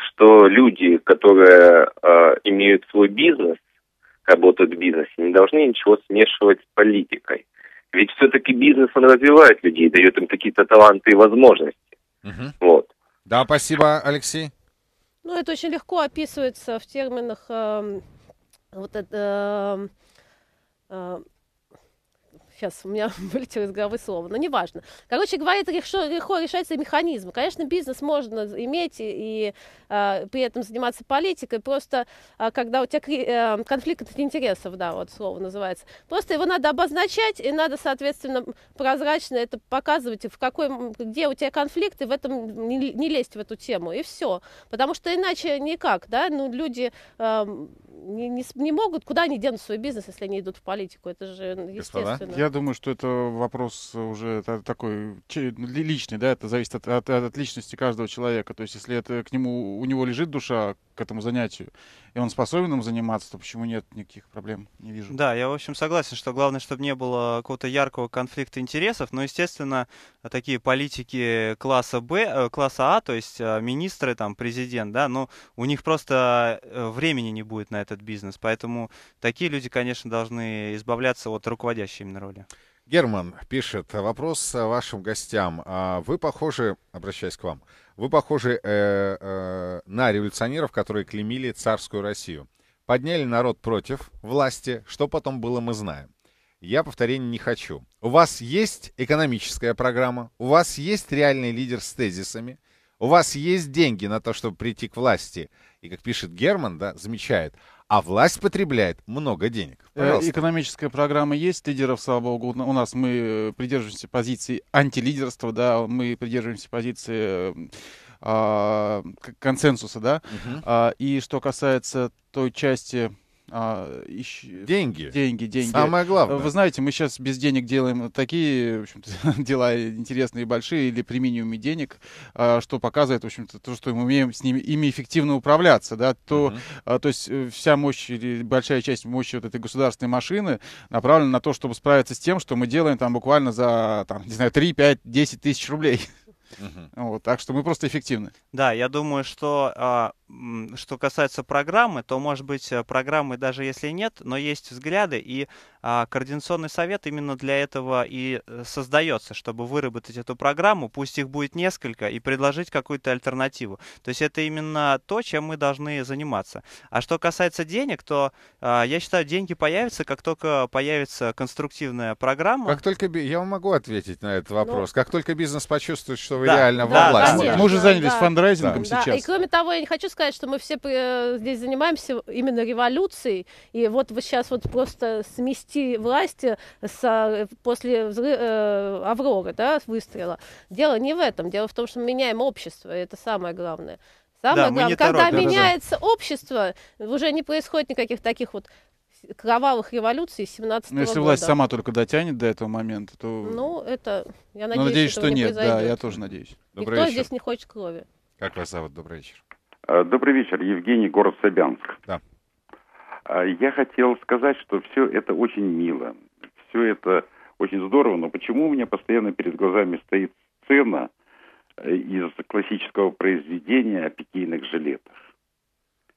что люди, которые э, имеют свой бизнес, работают в бизнесе, не должны ничего смешивать с политикой. Ведь все-таки бизнес он развивает людей, дает им какие-то таланты и возможности. Угу. Вот. Да, спасибо, Алексей. Ну, это очень легко описывается в терминах э, вот это... Эм, э, э, Сейчас у меня вылетело из головы слово, но неважно. Короче говоря, это легко, легко решается механизм. Конечно, бизнес можно иметь и, и э, при этом заниматься политикой, просто э, когда у тебя э, конфликт интересов, да, вот слово называется. Просто его надо обозначать и надо, соответственно, прозрачно это показывать, в какой, где у тебя конфликт, и в этом не, не лезть в эту тему, и все. Потому что иначе никак, да, ну люди... Э, не, не, не могут, куда они денут свой бизнес, если они идут в политику? Это же естественно. Я думаю, что это вопрос уже такой личный, да, это зависит от, от, от личности каждого человека. То есть, если это к нему у него лежит душа к этому занятию, и он способен им заниматься, то почему нет никаких проблем, не вижу. Да, я, в общем, согласен, что главное, чтобы не было какого-то яркого конфликта интересов, но, естественно, такие политики класса Б, э, класса А, то есть э, министры, там, президент, да, но ну, у них просто э, времени не будет на этот бизнес, поэтому такие люди, конечно, должны избавляться от руководящей именно роли. Герман пишет, вопрос вашим гостям. А вы, похоже, обращаясь к вам, вы похожи э, э, на революционеров, которые клеймили царскую Россию. Подняли народ против власти, что потом было, мы знаем. Я повторений не хочу. У вас есть экономическая программа, у вас есть реальный лидер с тезисами, у вас есть деньги на то, чтобы прийти к власти. И как пишет Герман, да, замечает, а власть потребляет много денег. Э, Пожалуйста. Экономическая программа есть, лидеров, слава богу, у нас мы э, придерживаемся позиции антилидерства, да, мы придерживаемся позиции э, а, консенсуса, да. Угу. и что касается той части а, ищ... Деньги. Деньги, деньги. Самое главное. Вы знаете, мы сейчас без денег делаем такие, в общем-то, дела интересные и большие, или при минимуме денег, а, что показывает, в общем-то, то, что мы умеем с ними, ими эффективно управляться, да, то, uh-huh. то есть э, вся мощь или большая часть мощи вот этой государственной машины направлена на то, чтобы справиться с тем, что мы делаем там буквально за, там, не знаю, 3, 5, 10 тысяч рублей. Угу. Вот, так что мы просто эффективны. Да, я думаю, что а, что касается программы, то, может быть, э, программы даже если нет, но есть взгляды, и а, координационный совет именно для этого и э, создается, чтобы выработать эту программу, пусть их будет несколько, и предложить какую-то альтернативу. То есть это именно то, чем мы должны заниматься. А что касается денег, то а, я считаю, деньги появятся, как только появится конструктивная программа. Как только я могу ответить на этот вопрос. Ну, как только бизнес почувствует, что да. реально да, во власти. Да, мы уже занялись да. фандрайзингом да. сейчас. И кроме того, я не хочу сказать, что мы все э, здесь занимаемся именно революцией. И вот вы сейчас вот просто смести власти с, после взрыв, э, Авроры, да, выстрела. Дело не в этом. Дело в том, что мы меняем общество, и это самое главное. Самое да, главное, когда торопим, меняется да, да. общество, уже не происходит никаких таких вот кровавых революций 17 ну, года. Но если года. власть сама только дотянет до этого момента, то... Ну, это... Я ну, надеюсь, надеюсь что, что нет, произойдет. да, я тоже надеюсь. Добрый Никто вечер. здесь не хочет крови. Как вас зовут? Добрый вечер. А, добрый вечер, Евгений, город Собянск. Да. А, я хотел сказать, что все это очень мило, все это очень здорово, но почему у меня постоянно перед глазами стоит сцена э, из классического произведения о пикейных жилетах?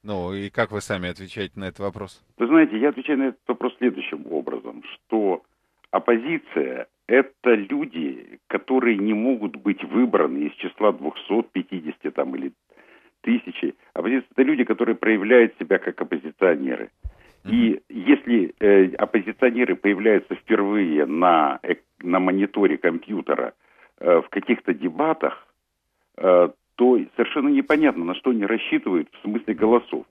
Ну, и как вы сами отвечаете на этот вопрос? Вы знаете, я отвечаю на этот вопрос следующим образом, что оппозиция – это люди, которые не могут быть выбраны из числа 250 там, или тысячи. Оппозиция – это люди, которые проявляют себя как оппозиционеры. И если э, оппозиционеры появляются впервые на, на мониторе компьютера э, в каких-то дебатах, э, то совершенно непонятно, на что они рассчитывают в смысле голосов.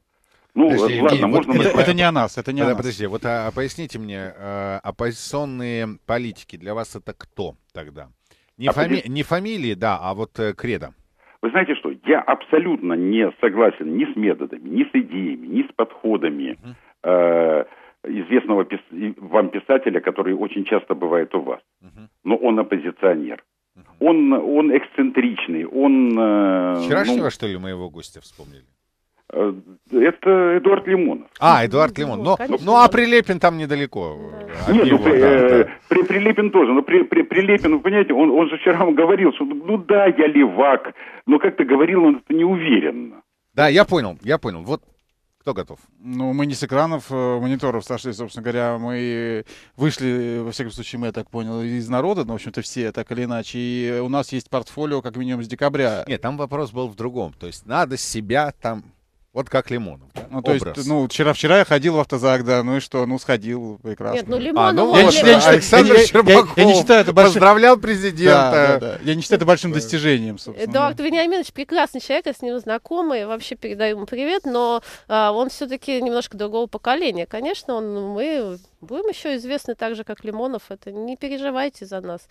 Ну, подожди, ладно, Евгений, можно... Вот это, это не о нас, это не да, о нас. Подожди, вот а, поясните мне, а, оппозиционные политики для вас это кто тогда? Не, а фами... не фамилии, да, а вот э, кредо. Вы знаете что, я абсолютно не согласен ни с методами, ни с идеями, ни с подходами uh-huh. э, известного пис... вам писателя, который очень часто бывает у вас. Uh-huh. Но он оппозиционер. Он, он эксцентричный, он... Э, Вчерашнего, ну, что ли, моего гостя вспомнили? Э, это Эдуард Лимонов. А, Эдуард Лимон. Но, ну, ну, а Прилепин там недалеко. Э, да. Нет, его, ну, да, э, При, Прилепин тоже. Но при, при, Прилепин, вы понимаете, он, он же вчера говорил, что ну да, я левак, но как-то говорил он это неуверенно. Да, я понял, я понял. Вот кто готов? Ну, мы не с экранов э, мониторов сошли, собственно говоря. Мы вышли, во всяком случае, мы, я так понял, из народа, но, ну, в общем-то, все так или иначе. И у нас есть портфолио, как минимум, с декабря. Нет, там вопрос был в другом. То есть надо себя там вот как Лимонов. Да? Ну, то есть, ну, вчера, вчера я ходил в автозак, да, ну и что, ну, сходил, прекрасно. Нет, ну, Лимонов... А, ну, вот, я, не, я, не считаю, я, я, я не это большим... Поздравлял президента. Да, да, да. Я не считаю это большим достижением, собственно. Эдуард Вениаминович прекрасный человек, я с ним знакома, вообще передаю ему привет, но а, он все-таки немножко другого поколения. Конечно, он, мы будем еще известны так же, как Лимонов, это не переживайте за нас.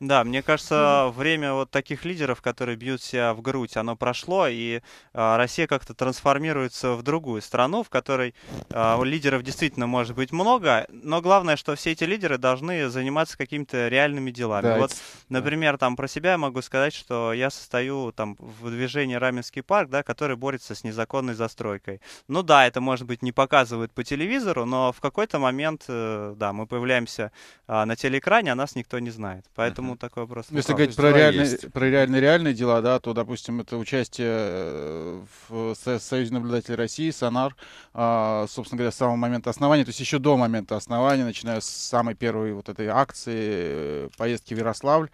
Да, мне кажется, время вот таких лидеров, которые бьют себя в грудь, оно прошло, и а, Россия как-то трансформируется в другую страну, в которой э, лидеров действительно может быть много, но главное, что все эти лидеры должны заниматься какими-то реальными делами. Да, вот, например, там про себя я могу сказать, что я состою там в движении Раменский парк, да, который борется с незаконной застройкой. Ну да, это, может быть, не показывают по телевизору, но в какой-то момент, э, да, мы появляемся а, на телеэкране, а нас никто не знает. Поэтому поэтому такой вопрос. Ну, если а, говорить про ну, реальные, про реальные реальные дела, да, то, допустим, это участие э, в Союзе наблюдателей России, СОНАР, а, собственно говоря, с самого момента основания, то есть еще до момента основания, начиная с самой первой вот этой акции, э, поездки в Ярославль,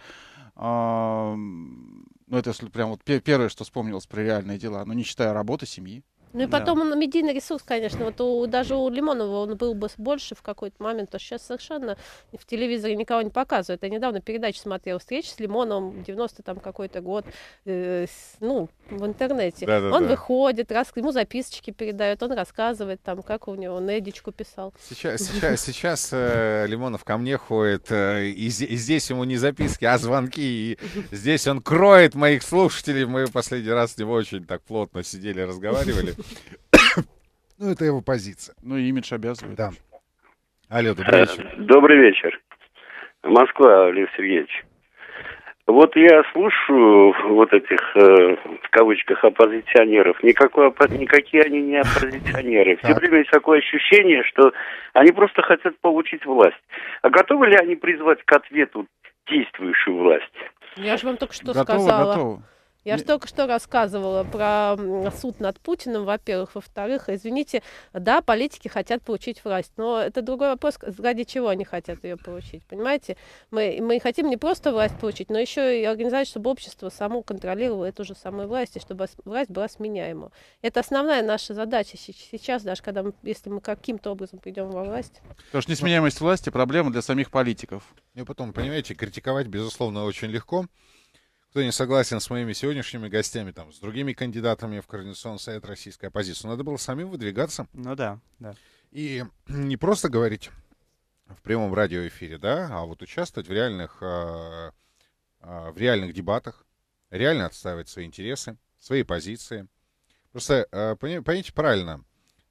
а, ну, это прям вот первое, что вспомнилось про реальные дела, ну, не считая работы, семьи. Ну и потом да. он медийный ресурс, конечно, вот у, даже у Лимонова он был бы больше в какой-то момент, а сейчас совершенно в телевизоре никого не показывают. Я недавно передачу смотрел, встреча с Лимоновым, 90 там какой-то год, э, с, ну, в интернете. Да, да, он да. выходит, рас... ему записочки передают, он рассказывает там, как у него, он Эдичку писал. Сейчас, сейчас, э, Лимонов ко мне ходит, э, и, и здесь ему не записки, а звонки, и здесь он кроет моих слушателей. Мы последний раз с ним очень так плотно сидели, разговаривали. Ну, это его позиция. Ну, имидж обязывает. Да. Алло, добрый э, вечер. Добрый вечер. Москва, Лев Сергеевич. Вот я слушаю вот этих, э, в кавычках, оппозиционеров. Никакой, никакие они не оппозиционеры. Все время есть такое ощущение, что они просто хотят получить власть. А готовы ли они призвать к ответу действующую власть? Я же вам только что готово, сказала. Готово. Я же только что рассказывала про суд над Путиным, во-первых. Во-вторых, извините, да, политики хотят получить власть, но это другой вопрос, ради чего они хотят ее получить, понимаете? Мы, мы хотим не просто власть получить, но еще и организовать, чтобы общество само контролировало эту же самую власть, и чтобы власть была сменяема. Это основная наша задача сейчас, даже когда мы, если мы каким-то образом придем во власть. Потому что несменяемость власти – проблема для самих политиков. И ну, потом, понимаете, критиковать, безусловно, очень легко кто не согласен с моими сегодняшними гостями, там, с другими кандидатами в Координационный совет российской оппозиции. Надо было самим выдвигаться. Ну да, да. И не просто говорить в прямом радиоэфире, да, а вот участвовать в реальных, а, а, в реальных дебатах, реально отстаивать свои интересы, свои позиции. Просто, а, понимаете, правильно,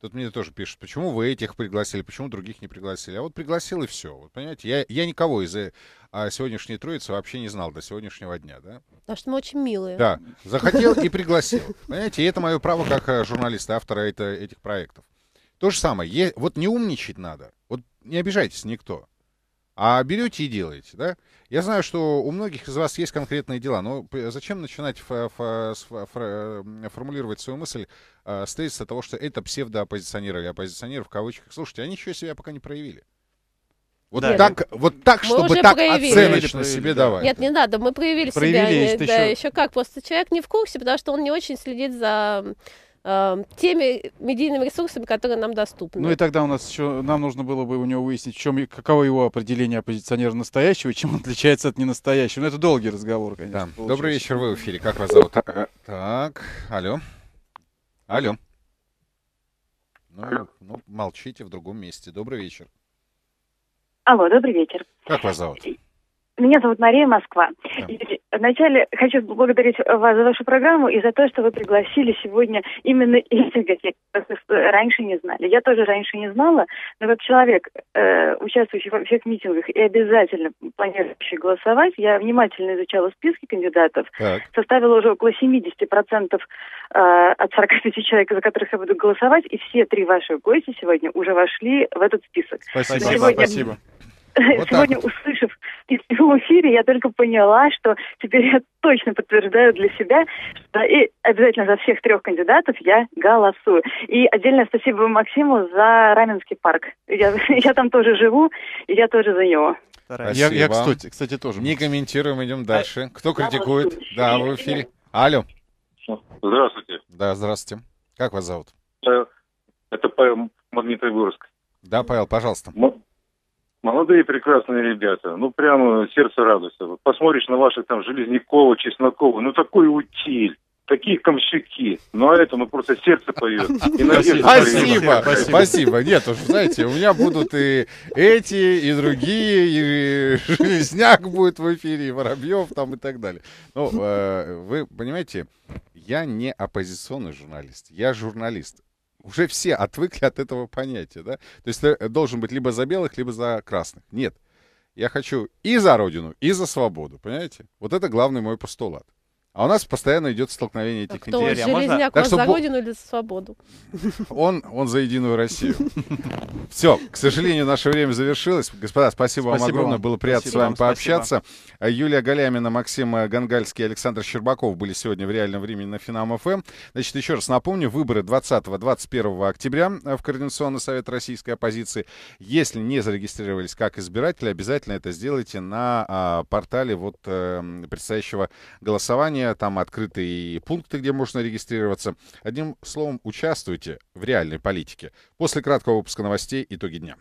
Тут мне тоже пишут, почему вы этих пригласили, почему других не пригласили. А вот пригласил и все. Вот понимаете, я, я никого из э, а, сегодняшней троицы вообще не знал до сегодняшнего дня, да? Потому что мы очень милые. Да, захотел и пригласил. Понимаете, и это мое право как э, журналиста, автора это, этих проектов. То же самое, е, вот не умничать надо, вот не обижайтесь никто. А берете и делаете, да? Я знаю, что у многих из вас есть конкретные дела, но зачем начинать ф- ф- ф- формулировать свою мысль э, с тезиса того, что это псевдооппозиционеры или а оппозиционеры в кавычках. Слушайте, они а еще себя пока не проявили. Вот да. так, ну, вот так, мы чтобы так проявили. оценочно проявили, себе да. давать. Нет, не надо, мы проявили, проявили себя. Не, да, еще... еще как, просто человек не в курсе, потому что он не очень следит за э, теми медийными ресурсами, которые нам доступны. Ну и тогда у нас еще нам нужно было бы у него выяснить, в чем, каково его определение оппозиционера настоящего, чем он отличается от ненастоящего. Но ну, это долгий разговор, конечно. Да. Добрый вечер, вы в эфире. Как вас зовут? Э, э, так, алло. Алло. Ну, ну, молчите в другом месте. Добрый вечер. Алло, добрый вечер. Как вас зовут? Меня зовут Мария Москва. Да. вначале хочу поблагодарить вас за вашу программу и за то, что вы пригласили сегодня именно этих гостей, раньше не знали. Я тоже раньше не знала, но как человек, э, участвующий во всех митингах и обязательно планирующий голосовать, я внимательно изучала списки кандидатов, так. составила уже около 70% э, от 40 тысяч человек, за которых я буду голосовать, и все три ваши гости сегодня уже вошли в этот список. Спасибо. Сегодня... спасибо. Вот Сегодня, вот. услышав его в эфире, я только поняла, что теперь я точно подтверждаю для себя, что и обязательно за всех трех кандидатов я голосую. И отдельное спасибо Максиму за Раменский парк. Я, я там тоже живу, и я тоже за него. Спасибо. Я, я кстати, кстати, тоже. Не комментируем, идем а, дальше. А, Кто критикует? Да, в эфире. Алло. Здравствуйте. Да, здравствуйте. Как вас зовут? Это Павел Магнитогорск. Да, Павел, пожалуйста. Молодые прекрасные ребята, ну прямо сердце радуется. посмотришь на ваших там Железнякова, Чеснокова, ну такой утиль такие комщики. Ну, а этому просто сердце поет. Спасибо, спасибо. Нет, уж, знаете, у меня будут и эти, и другие, и Железняк будет в эфире, и Воробьев там и так далее. Ну, э, вы понимаете, я не оппозиционный журналист, я журналист уже все отвыкли от этого понятия, да? То есть ты э, должен быть либо за белых, либо за красных. Нет. Я хочу и за родину, и за свободу, понимаете? Вот это главный мой постулат. А у нас постоянно идет столкновение этих Кто интересов. А кто Железняк, можно... так, за Родину или за свободу? Он, он за единую Россию. Все, к сожалению, наше время завершилось. Господа, спасибо, вам огромное, было приятно с вами пообщаться. Юлия Галямина, Максим Гангальский, Александр Щербаков были сегодня в реальном времени на Финам ФМ. Значит, еще раз напомню, выборы 20-21 октября в Координационный совет российской оппозиции. Если не зарегистрировались как избиратели, обязательно это сделайте на а, портале вот эм, предстоящего голосования объявления, там открытые пункты, где можно регистрироваться. Одним словом, участвуйте в реальной политике. После краткого выпуска новостей итоги дня.